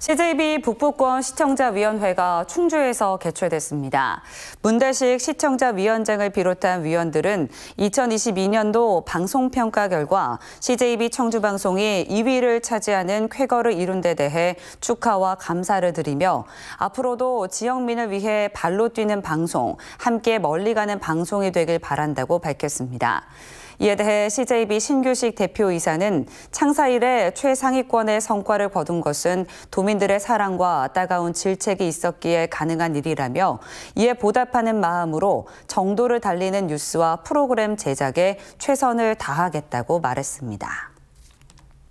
CJB 북부권 시청자위원회가 충주에서 개최됐습니다. 문대식 시청자위원장을 비롯한 위원들은 2022년도 방송평가 결과 CJB 청주방송이 2위를 차지하는 쾌거를 이룬 데 대해 축하와 감사를 드리며 앞으로도 지역민을 위해 발로 뛰는 방송, 함께 멀리 가는 방송이 되길 바란다고 밝혔습니다. 이에 대해 CJB 신규식 대표이사는 창사 이래 최상위권의 성과를 거둔 것은 도민들의 사랑과 따가운 질책이 있었기에 가능한 일이라며 이에 보답하는 마음으로 정도를 달리는 뉴스와 프로그램 제작에 최선을 다하겠다고 말했습니다.